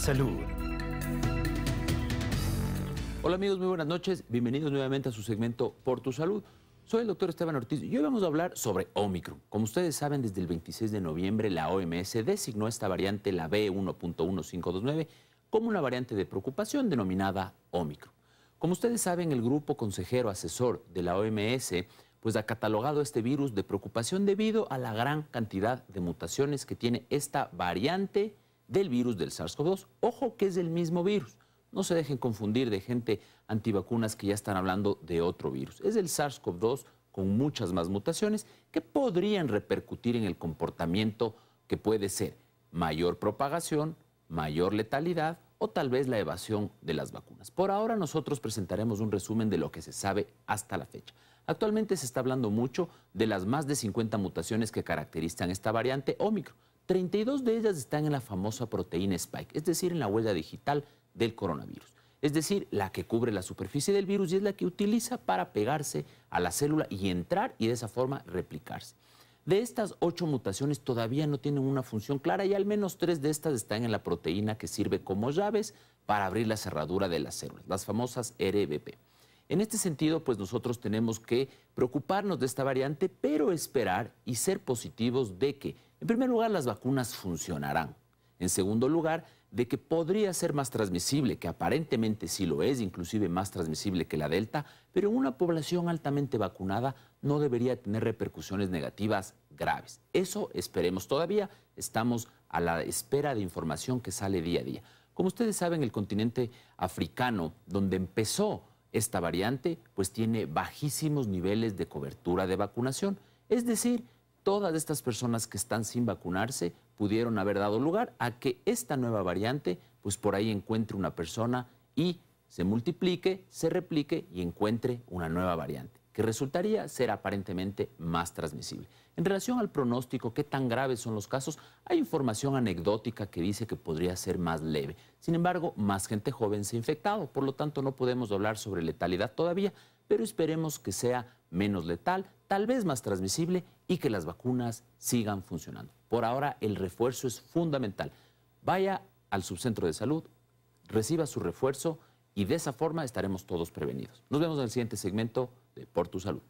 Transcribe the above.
Salud. Hola amigos, muy buenas noches. Bienvenidos nuevamente a su segmento Por tu Salud. Soy el doctor Esteban Ortiz y hoy vamos a hablar sobre Omicron. Como ustedes saben, desde el 26 de noviembre la OMS designó esta variante, la B1.1529, como una variante de preocupación denominada Omicron. Como ustedes saben, el grupo consejero asesor de la OMS pues ha catalogado este virus de preocupación debido a la gran cantidad de mutaciones que tiene esta variante del virus del SARS-CoV-2. Ojo que es el mismo virus. No se dejen confundir de gente antivacunas que ya están hablando de otro virus. Es el SARS-CoV-2 con muchas más mutaciones que podrían repercutir en el comportamiento que puede ser mayor propagación, mayor letalidad o tal vez la evasión de las vacunas. Por ahora nosotros presentaremos un resumen de lo que se sabe hasta la fecha. Actualmente se está hablando mucho de las más de 50 mutaciones que caracterizan esta variante Omicron. 32 de ellas están en la famosa proteína Spike, es decir, en la huella digital del coronavirus. Es decir, la que cubre la superficie del virus y es la que utiliza para pegarse a la célula y entrar y de esa forma replicarse. De estas ocho mutaciones todavía no tienen una función clara y al menos tres de estas están en la proteína que sirve como llaves para abrir la cerradura de las células, las famosas RBP. En este sentido, pues nosotros tenemos que preocuparnos de esta variante, pero esperar y ser positivos de que en primer lugar, las vacunas funcionarán. En segundo lugar, de que podría ser más transmisible, que aparentemente sí lo es, inclusive más transmisible que la Delta, pero en una población altamente vacunada no debería tener repercusiones negativas graves. Eso esperemos todavía, estamos a la espera de información que sale día a día. Como ustedes saben, el continente africano, donde empezó esta variante, pues tiene bajísimos niveles de cobertura de vacunación. Es decir, todas estas personas que están sin vacunarse pudieron haber dado lugar a que esta nueva variante, pues por ahí encuentre una persona y se multiplique, se replique y encuentre una nueva variante, que resultaría ser aparentemente más transmisible. En relación al pronóstico, qué tan graves son los casos, hay información anecdótica que dice que podría ser más leve. Sin embargo, más gente joven se ha infectado, por lo tanto no podemos hablar sobre letalidad todavía, pero esperemos que sea menos letal, tal vez más transmisible y que las vacunas sigan funcionando. Por ahora el refuerzo es fundamental. Vaya al subcentro de salud, reciba su refuerzo y de esa forma estaremos todos prevenidos. Nos vemos en el siguiente segmento de Por tu Salud.